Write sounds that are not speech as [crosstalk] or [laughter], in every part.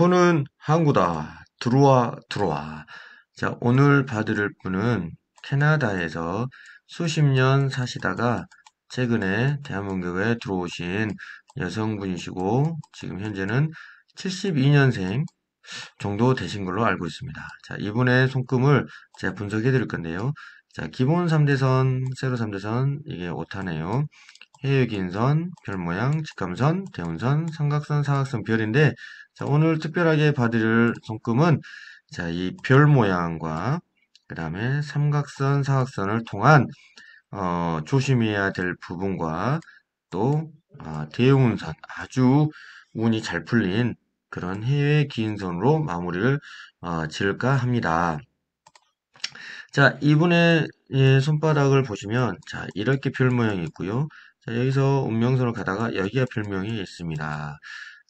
구은 항구다. 들어와, 들어와. 자, 오늘 봐드릴 분은 캐나다에서 수십 년 사시다가 최근에 대한민국에 들어오신 여성분이시고 지금 현재는 72년생 정도 되신 걸로 알고 있습니다. 자, 이분의 손금을 제가 분석해 드릴 건데요. 자, 기본 3대선, 세로 3대선, 이게 5타네요. 해외긴선, 별모양, 직감선, 대운선, 삼각선, 사각선, 별인데 자, 오늘 특별하게 봐드릴 손금은 자, 이 별 모양과 그 다음에 삼각선, 사각선을 통한 어, 조심해야 될 부분과 또 아, 대운선 아주 운이 잘 풀린 그런 해외 긴선으로 마무리를 어, 지을까 합니다. 자, 이분의 예, 손바닥을 보시면 자, 이렇게 별 모양이 있고요. 자, 여기서 운명선을 가다가 여기가 별명이 있습니다.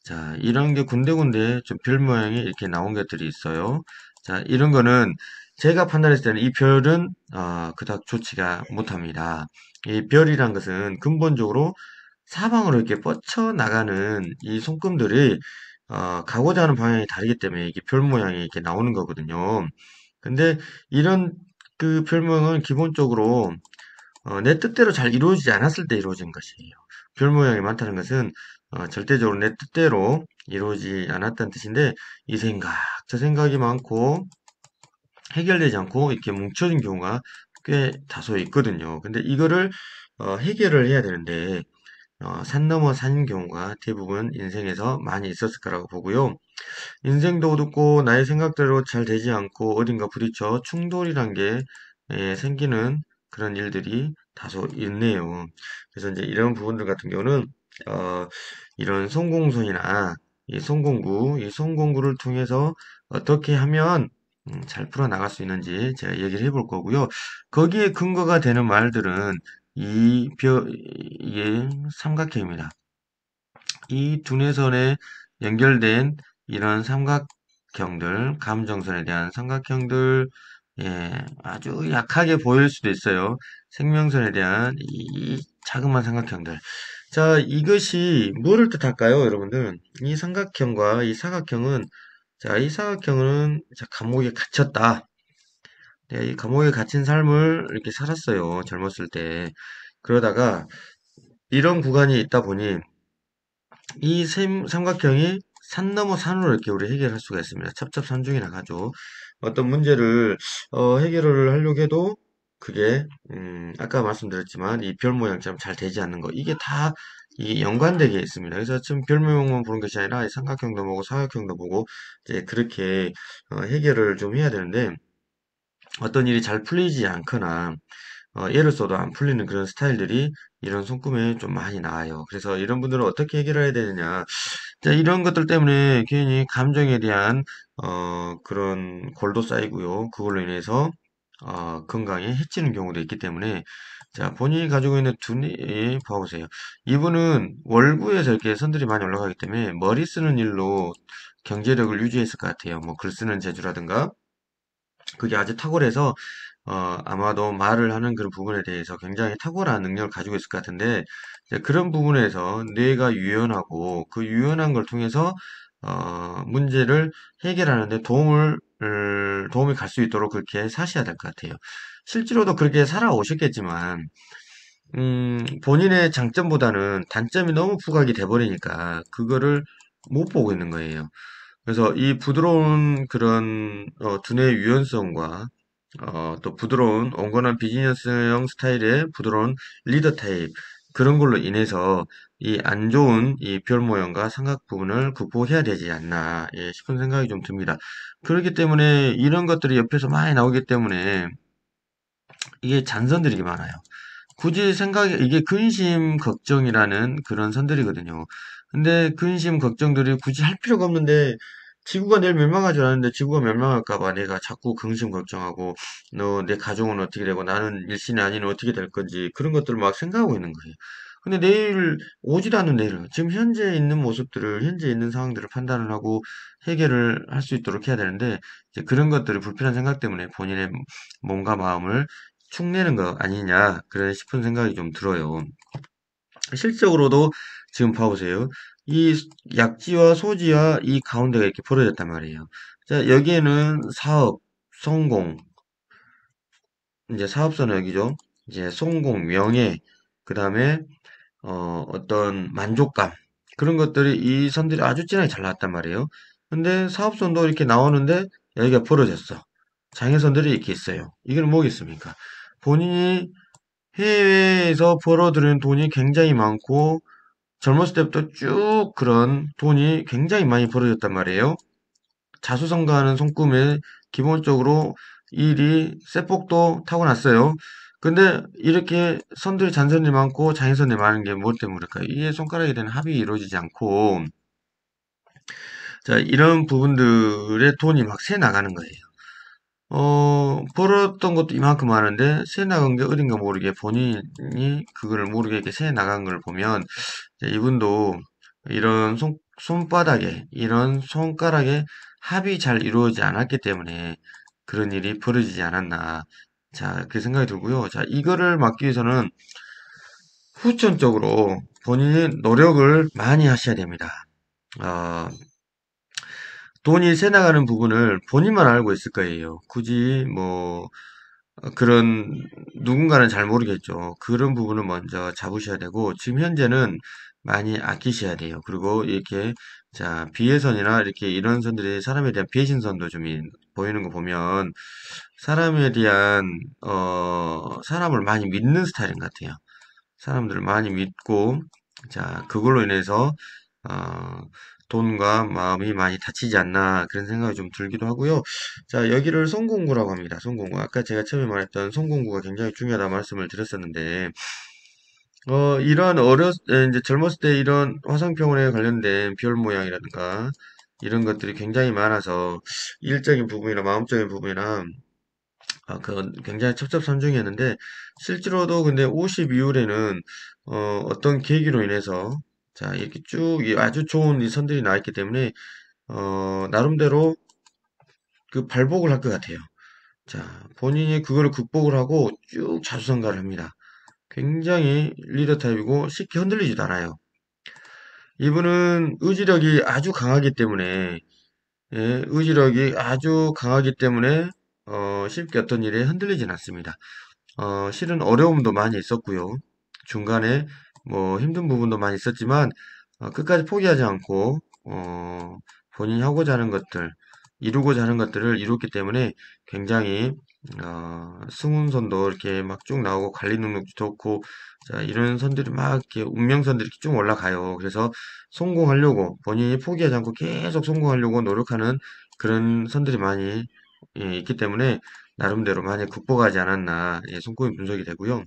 자, 이런 게 군데군데 좀 별 모양이 이렇게 나온 것들이 있어요. 자, 이런 거는 제가 판단했을 때는 이 별은 어, 그닥 좋지가 못합니다. 이 별이란 것은 근본적으로 사방으로 이렇게 뻗쳐 나가는 이 손금들이 어, 가고자 하는 방향이 다르기 때문에 이게 별 모양이 이렇게 나오는 거거든요. 근데 이런 그 별명은 기본적으로 어, 내 뜻대로 잘 이루어지지 않았을 때 이루어진 것이에요. 별 모양이 많다는 것은 어, 절대적으로 내 뜻대로 이루어지지 않았다는 뜻인데 이 생각, 저 생각이 많고 해결되지 않고 이렇게 뭉쳐진 경우가 꽤 다소 있거든요. 근데 이거를 어, 해결을 해야 되는데 어, 산 넘어 산 경우가 대부분 인생에서 많이 있었을 거라고 보고요. 인생도 어둡고 나의 생각대로 잘 되지 않고 어딘가 부딪혀 충돌이란 게 예, 생기는 그런 일들이 다소 있네요. 그래서 이제 이런 부분들 같은 경우는 어, 이런 성공선이나 이 성공구, 이 성공구를 통해서 어떻게 하면 음, 잘 풀어나갈 수 있는지 제가 얘기를 해볼 거고요. 거기에 근거가 되는 말들은 이 벼, 이 삼각형입니다. 이 두뇌선에 연결된 이런 삼각형들, 감정선에 대한 삼각형들, 예, 아주 약하게 보일 수도 있어요. 생명선에 대한 이 자그마한 삼각형들. 자, 이것이 뭐를 뜻할까요, 여러분들? 이 삼각형과 이 사각형은, 자, 이 사각형은 자, 감옥에 갇혔다. 네, 이 감옥에 갇힌 삶을 이렇게 살았어요. 젊었을 때. 그러다가 이런 구간이 있다 보니 이 삼각형이 산 넘어 산으로 이렇게 우리 해결할 수가 있습니다. 첩첩산중이 나가죠. 어떤 문제를 어, 해결을 하려고 해도 그게 음, 아까 말씀드렸지만 이 별 모양처럼 잘 되지 않는 거 이게 다 이게 연관되게 있습니다. 그래서 지금 별 모양만 보는 것이 아니라 삼각형도 보고 사각형도 보고 이제 그렇게 어, 해결을 좀 해야 되는데 어떤 일이 잘 풀리지 않거나 어, 예를 써도 안 풀리는 그런 스타일들이 이런 손금에 좀 많이 나와요. 그래서 이런 분들은 어떻게 해결해야 되느냐 자, 이런 것들 때문에 괜히 감정에 대한 어, 그런 골도 쌓이고요. 그걸로 인해서 어, 건강에 해치는 경우도 있기 때문에 자 본인이 가지고 있는 두뇌 에 예, 봐보세요. 이분은 월구에서 이렇게 선들이 많이 올라가기 때문에 머리 쓰는 일로 경제력을 유지했을 것 같아요. 뭐 글 쓰는 재주라든가 그게 아주 탁월해서 어, 아마도 말을 하는 그런 부분에 대해서 굉장히 탁월한 능력을 가지고 있을 것 같은데 그런 부분에서 뇌가 유연하고 그 유연한 걸 통해서 어, 문제를 해결하는데 도움을 도움이 갈 수 있도록 그렇게 사셔야 될 것 같아요. 실제로도 그렇게 살아오셨겠지만 음, 본인의 장점보다는 단점이 너무 부각이 돼버리니까 그거를 못 보고 있는 거예요. 그래서 이 부드러운 그런 어, 두뇌의 유연성과 어, 또 부드러운 온건한 비즈니스형 스타일의 부드러운 리더 타입 그런 걸로 인해서 이 안 좋은 이 별 모형과 삼각 부분을 극복해야 되지 않나 예, 싶은 생각이 좀 듭니다. 그렇기 때문에 이런 것들이 옆에서 많이 나오기 때문에 이게 잔선들이 많아요. 굳이 생각에 이게 근심 걱정이라는 그런 선들이거든요. 근데 근심 걱정들이 굳이 할 필요가 없는데 지구가 내일 멸망할 줄 아는데 지구가 멸망할까봐 내가 자꾸 근심 걱정하고 너 내 가족은 어떻게 되고 나는 일신이 아닌 어떻게 될 건지 그런 것들을 막 생각하고 있는 거예요. 근데 내일 오지도 않은 내일 은 지금 현재 있는 모습들을 현재 있는 상황들을 판단을 하고 해결을 할 수 있도록 해야 되는데 그런 것들을 불필요한 생각 때문에 본인의 몸과 마음을 축내는 거 아니냐 그런 싶은 생각이 좀 들어요. 실적으로도 지금 봐보세요. 이 약지와 소지와 이 가운데가 이렇게 벌어졌단 말이에요. 자, 여기에는 사업, 성공, 이제 사업선 여기죠. 이제 성공, 명예, 그 다음에 어, 어떤 만족감 그런 것들이 이 선들이 아주 진하게 잘 나왔단 말이에요. 근데 사업선도 이렇게 나오는데 여기가 벌어졌어. 장애선들이 이렇게 있어요. 이건 뭐겠습니까? 본인이 해외에서 벌어들인 돈이 굉장히 많고 젊었을 때부터 쭉 그런 돈이 굉장히 많이 벌어졌단 말이에요. 자수성가하는 손금에 기본적으로 일이 세폭도 타고났어요. 근데 이렇게 선들이 잔선이 많고 장애선이 많은 게뭘 뭐 때문일까요? 이게 손가락에 대한 합이 이루어지지 않고 자 이런 부분들의 돈이 막 새 나가는 거예요. 어, 벌었던 것도 이만큼 많은데, 새 나간 게 어딘가 모르게 본인이 그걸 모르게 이렇게 새 나간 걸 보면, 이분도 이런 손, 손바닥에, 이런 손가락에 합이 잘 이루어지지 않았기 때문에 그런 일이 벌어지지 않았나. 자, 그 생각이 들고요. 자, 이거를 막기 위해서는 후천적으로 본인의 노력을 많이 하셔야 됩니다. 어, 돈이 새 나가는 부분을 본인만 알고 있을 거예요. 굳이 뭐 그런 누군가는 잘 모르겠죠. 그런 부분을 먼저 잡으셔야 되고 지금 현재는 많이 아끼셔야 돼요. 그리고 이렇게 자 비해선이나 이렇게 이런 선들이 사람에 대한 비해신선도 좀 보이는 거 보면 사람에 대한 어 사람을 많이 믿는 스타일인 것 같아요. 사람들을 많이 믿고 자 그걸로 인해서 어, 돈과 마음이 많이 다치지 않나 그런 생각이 좀 들기도 하고요. 자 여기를 송공구라고 합니다. 송공구 아까 제가 처음에 말했던 송공구가 굉장히 중요하다 말씀을 드렸었는데 어 이러한 어렸 이제 젊었을 때 이런 화상병원에 관련된 별 모양이라든가 이런 것들이 굉장히 많아서 일적인 부분이나 마음적인 부분이나 아, 그 굉장히 첩첩산중이었는데 실제로도 근데 52월에는 어, 어떤 계기로 인해서 자 이렇게 쭉 아주 좋은 선들이 나왔기 때문에 어, 나름대로 그 발복을 할 것 같아요. 자 본인이 그거를 극복을 하고 쭉 자수성가를 합니다. 굉장히 리더 타입이고 쉽게 흔들리지도 않아요. 이분은 의지력이 아주 강하기 때문에 예, 의지력이 아주 강하기 때문에 어, 쉽게 어떤 일에 흔들리진 않습니다. 어, 실은 어려움도 많이 있었고요. 중간에 뭐 힘든 부분도 많이 있었지만 어, 끝까지 포기하지 않고 어, 본인이 하고자 하는 것들 이루고자 하는 것들을 이루었기 때문에 굉장히 어, 승운선도 이렇게 막 쭉 나오고 관리 능력도 좋고 자, 이런 선들이 막 이렇게 운명선들이 이렇게 쭉 올라가요. 그래서 성공하려고 본인이 포기하지 않고 계속 성공하려고 노력하는 그런 선들이 많이 예, 있기 때문에 나름대로 많이 극복하지 않았나 예, 손꼽이 분석이 되고요.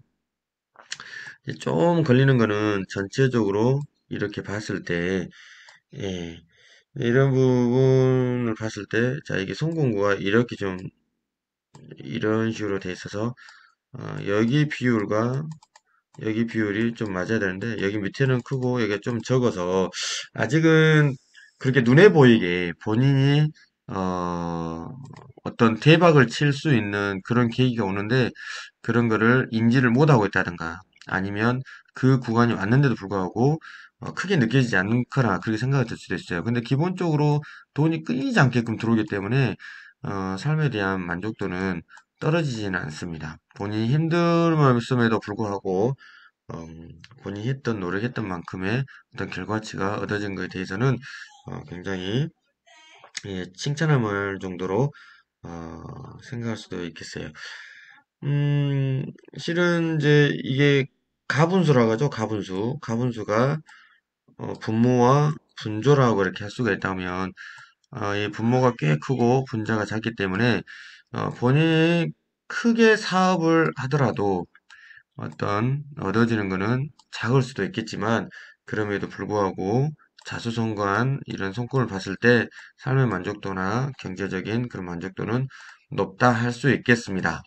좀 걸리는 거는 전체적으로 이렇게 봤을 때 예, 이런 부분을 봤을 때 자 이게 송공구가 이렇게 좀 이런 식으로 돼 있어서 어, 여기 비율과 여기 비율이 좀 맞아야 되는데 여기 밑에는 크고 여기가 좀 적어서 아직은 그렇게 눈에 보이게 본인이 어, 어떤 대박을 칠 수 있는 그런 계기가 오는데 그런 거를 인지를 못하고 있다든가 아니면 그 구간이 왔는데도 불구하고 어, 크게 느껴지지 않거나 그렇게 생각이 들 수도 있어요. 근데 기본적으로 돈이 끊이지 않게끔 들어오기 때문에 어, 삶에 대한 만족도는 떨어지지는 않습니다. 본인이 힘듦에도 불구하고 어, 본인이 했던 노력했던 만큼의 어떤 결과치가 얻어진 것에 대해서는 어, 굉장히 예, 칭찬함을 정도로 어, 생각할 수도 있겠어요. 음, 실은 이제 이게 가분수라고 하죠. 가분수. 가분수가 어, 분모와 분조라고 이렇게 할 수가 있다면 어, 이 분모가 꽤 크고 분자가 작기 때문에 어, 본인이 크게 사업을 하더라도 어떤 얻어지는 것은 작을 수도 있겠지만 그럼에도 불구하고 자수성가한 이런 성과를 봤을 때 삶의 만족도나 경제적인 그런 만족도는 높다 할 수 있겠습니다.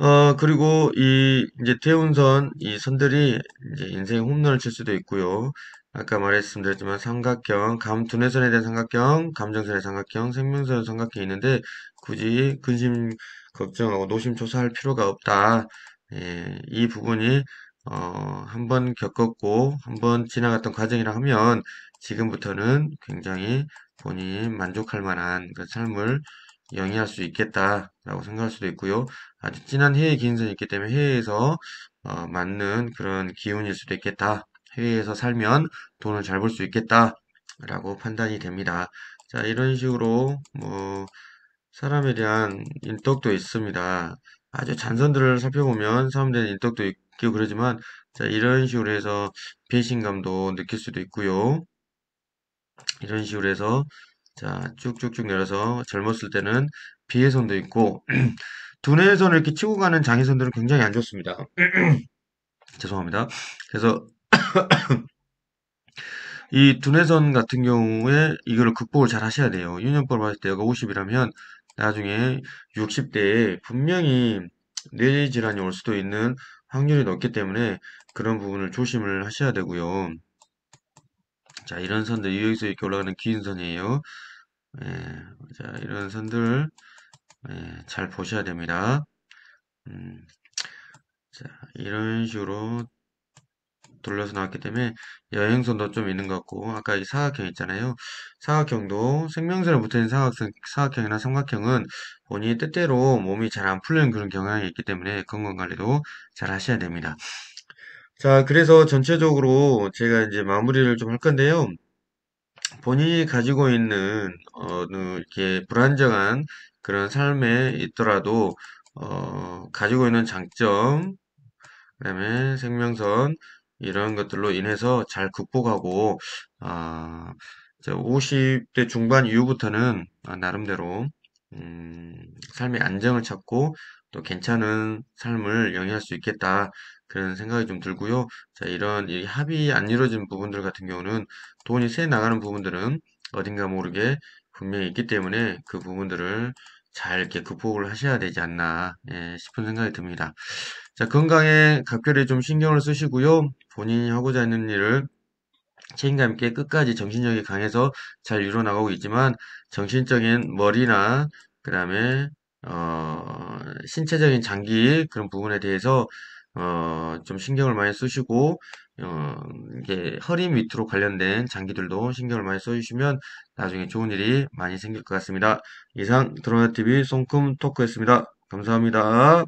어, 그리고 이 이제 태운선 이 선들이 이제 인생 홈런을 칠 수도 있고요. 아까 말씀드렸지만 삼각형, 감 두뇌선에 대한 삼각형, 감정선의 삼각형, 생명선의 삼각형이 있는데 굳이 근심 걱정하고 노심초사할 필요가 없다. 예, 이 부분이 어, 한 번 겪었고 한 번 지나갔던 과정이라 하면 지금부터는 굉장히 본인 이 만족할 만한 그 삶을 영위할 수 있겠다라고 생각할 수도 있고요. 아주 진한 해의 기인선이 있기 때문에 해외에서 어, 맞는 그런 기운일 수도 있겠다. 해외에서 살면 돈을 잘 벌 수 있겠다라고 판단이 됩니다. 자 이런 식으로 뭐 사람에 대한 인덕도 있습니다. 아주 잔선들을 살펴보면 사람들의 인덕도 있고 그러지만 자 이런 식으로 해서 배신감도 느낄 수도 있고요. 이런 식으로 해서 자, 쭉쭉쭉 내려서 젊었을 때는 비해선도 있고 [clears throat] 두뇌선을 이렇게 치고 가는 장해선들은 굉장히 안 좋습니다. [clears throat] 죄송합니다. 그래서 [clears throat] 이 두뇌선 같은 경우에 이거를 극복을 잘 하셔야 돼요. 유년법을 봤을 때가 50이라면 나중에 60대에 분명히 뇌질환이 올 수도 있는 확률이 높기 때문에 그런 부분을 조심을 하셔야 되고요. 자 이런 선들 여기서 이렇게 올라가는 긴 선이에요. 예, 자, 이런 선들 예, 잘 보셔야 됩니다. 음, 자, 이런 식으로 돌려서 나왔기 때문에 여행선도 좀 있는 것 같고 아까 이 사각형 있잖아요 사각형도 생명선을붙어 사각선, 사각형이나 삼각형은 본인이 때때로 몸이 잘 안 풀리는 그런 경향이 있기 때문에 건강관리도 잘 하셔야 됩니다 자 그래서 전체적으로 제가 이제 마무리를 좀 할 건데요 본인이 가지고 있는 어, 이렇게 불안정한 그런 삶에 있더라도 어, 가지고 있는 장점, 그다음에 생명선 이런 것들로 인해서 잘 극복하고 아, 50대 중반 이후부터는 아, 나름대로 음, 삶의 안정을 찾고 또 괜찮은 삶을 영위할 수 있겠다 그런 생각이 좀 들고요. 자 이런 합의 안 이루어진 부분들 같은 경우는 돈이 새 나가는 부분들은 어딘가 모르게 분명히 있기 때문에 그 부분들을 잘 이렇게 극복을 하셔야 되지 않나 예, 싶은 생각이 듭니다. 자 건강에 각별히 좀 신경을 쓰시고요. 본인이 하고자 하는 일을 책임감 있게 끝까지 정신력이 강해서 잘이어나가고 있지만 정신적인 머리나 그 다음에 어, 신체적인 장기 그런 부분에 대해서 어, 좀 신경을 많이 쓰시고 어, 이게 허리 밑으로 관련된 장기들도 신경을 많이 써주시면 나중에 좋은 일이 많이 생길 것 같습니다. 이상 드로나 TV 송금 토크였습니다. 감사합니다.